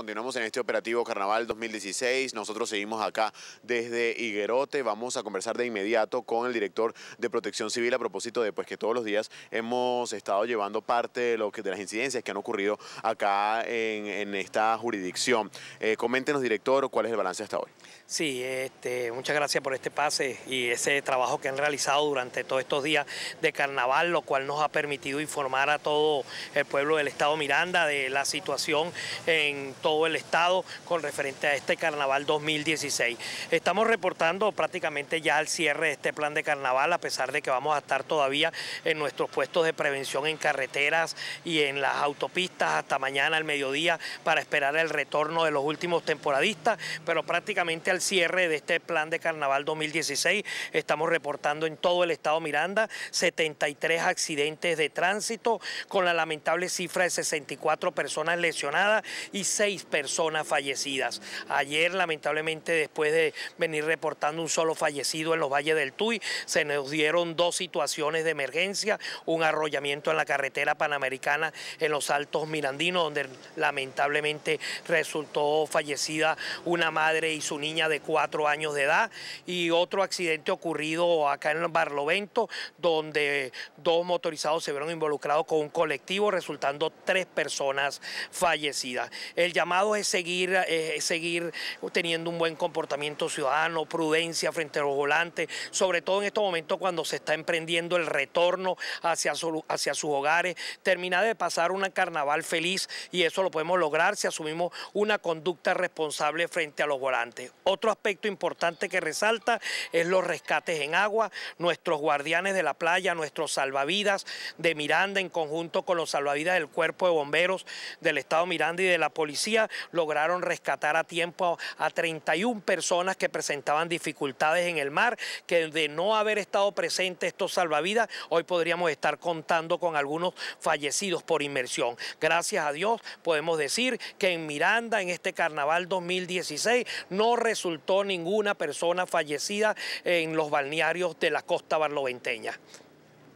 continuamos en este operativo Carnaval 2016. Nosotros seguimos acá desde Higuerote. Vamos a conversar de inmediato con el director de Protección Civil a propósito de pues, que todos los días hemos estado llevando parte de, lo que, de las incidencias que han ocurrido acá en, esta jurisdicción. Eh, coméntenos, director, cuál es el balance hasta hoy. Sí, este, muchas gracias por este pase y ese trabajo que han realizado durante todos estos días de carnaval, lo cual nos ha permitido informar a todo el pueblo del Estado Miranda de la situación en todo el Estado con referente a este carnaval 2016. Estamos reportando prácticamente ya al cierre de este plan de carnaval, a pesar de que vamos a estar todavía en nuestros puestos de prevención en carreteras y en las autopistas hasta mañana al mediodía para esperar el retorno de los últimos temporadistas, pero prácticamente al cierre de este plan de carnaval 2016. Estamos reportando en todo el estado Miranda 73 accidentes de tránsito con la lamentable cifra de 64 personas lesionadas y 6 personas fallecidas. Ayer, lamentablemente, después de venir reportando un solo fallecido en los valles del Tuy, se nos dieron dos situaciones de emergencia, un arrollamiento en la carretera panamericana en los Altos Mirandinos, donde lamentablemente resultó fallecida una madre y su niña de cuatro años de edad y otro accidente ocurrido acá en Barlovento donde dos motorizados se vieron involucrados con un colectivo resultando tres personas fallecidas. El llamado es seguir, eh, seguir teniendo un buen comportamiento ciudadano, prudencia frente a los volantes, sobre todo en estos momentos cuando se está emprendiendo el retorno hacia, hacia sus hogares, terminar de pasar un carnaval feliz y eso lo podemos lograr si asumimos una conducta responsable frente a los volantes. Otro aspecto importante que resalta es los rescates en agua, nuestros guardianes de la playa, nuestros salvavidas de Miranda en conjunto con los salvavidas del cuerpo de bomberos del Estado Miranda y de la policía lograron rescatar a tiempo a 31 personas que presentaban dificultades en el mar, que de no haber estado presente estos salvavidas, hoy podríamos estar contando con algunos fallecidos por inmersión. Gracias a Dios podemos decir que en Miranda, en este carnaval 2016, no resultó resultó ninguna persona fallecida en los balnearios de la costa barloventeña.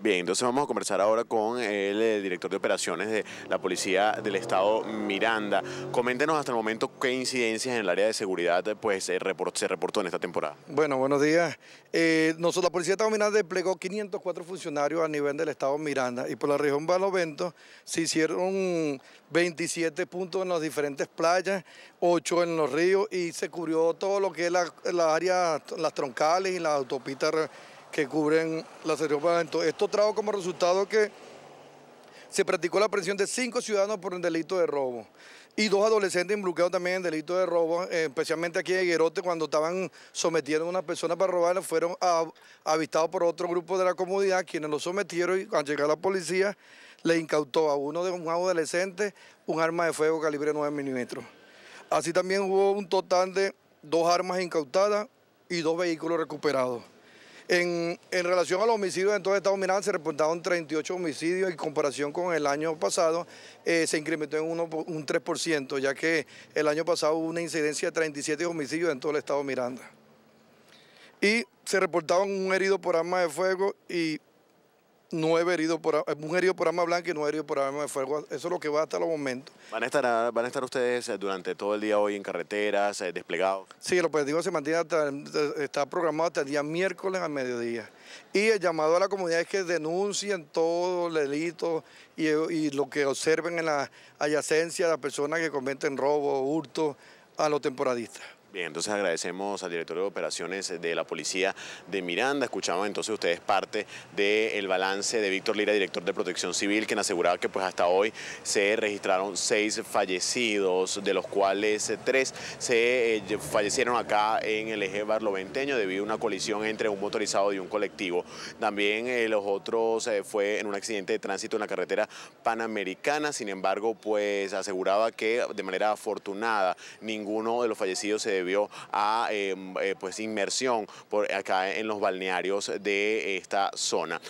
Bien, entonces vamos a conversar ahora con el, eh, director de operaciones de la Policía del Estado, Miranda. Coméntenos hasta el momento qué incidencias en el área de seguridad pues, se, reportó, en esta temporada. Bueno, buenos días. Eh, la Policía del Estado desplegó 504 funcionarios a nivel del Estado Miranda y por la región Balovento se hicieron 27 puntos en las diferentes playas, 8 en los ríos y se cubrió todo lo que es la, la área, las troncales y las autopistas que cubren la Entonces, Esto trajo como resultado que se practicó la presión de cinco ciudadanos por un delito de robo y dos adolescentes involucrados también en delito de robo, eh, especialmente aquí en Guerote cuando estaban sometiendo a una persona para robarla... fueron avistados por otro grupo de la comunidad, quienes lo sometieron y al llegar la policía le incautó a uno de un adolescente un arma de fuego calibre 9 milímetros. Así también hubo un total de dos armas incautadas y dos vehículos recuperados. En, relación a los homicidios en todo el Estado Miranda se reportaron 38 homicidios en comparación con el año pasado eh, se incrementó en uno, un 3%, ya que el año pasado hubo una incidencia de 37 homicidios en todo el Estado Miranda. Y se reportaron un herido por arma de fuego y nueve heridos por eh, un herido por arma blanca y nueve herido por arma de fuego. Eso es lo que va hasta el momento. ¿Van a estar, van a estar ustedes eh, durante todo el día hoy en carreteras, eh, desplegados? Sí, el operativo se mantiene hasta, está programado hasta el día miércoles a mediodía. Y el llamado a la comunidad es que denuncien todo el delito y, lo que observen en la adyacencia de las personas que cometen robo, hurto a los temporadistas. Bien, entonces agradecemos al director de operaciones de la policía de Miranda. Escuchamos entonces ustedes parte del balance de Víctor Lira, director de Protección Civil, quien aseguraba que pues hasta hoy se registraron seis fallecidos, de los cuales tres se eh, fallecieron acá en el eje barloventeño debido a una colisión entre un motorizado y un colectivo. También eh, los otros eh, fue en un accidente de tránsito en la carretera panamericana. Sin embargo, pues aseguraba que de manera afortunada ninguno de los fallecidos se debió debido a em, eh, pues inmersión por acá en los balnearios de esta zona.